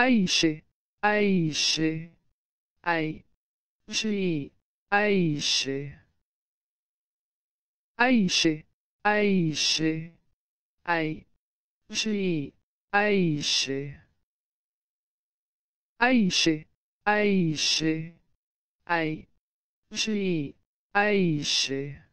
Aishi, Aishi, Ai, Shi, Aishi, Aishi, Aishi, Ai, Shi, Aishi, Aishi, Aishi, Ai, Shi, Aishi.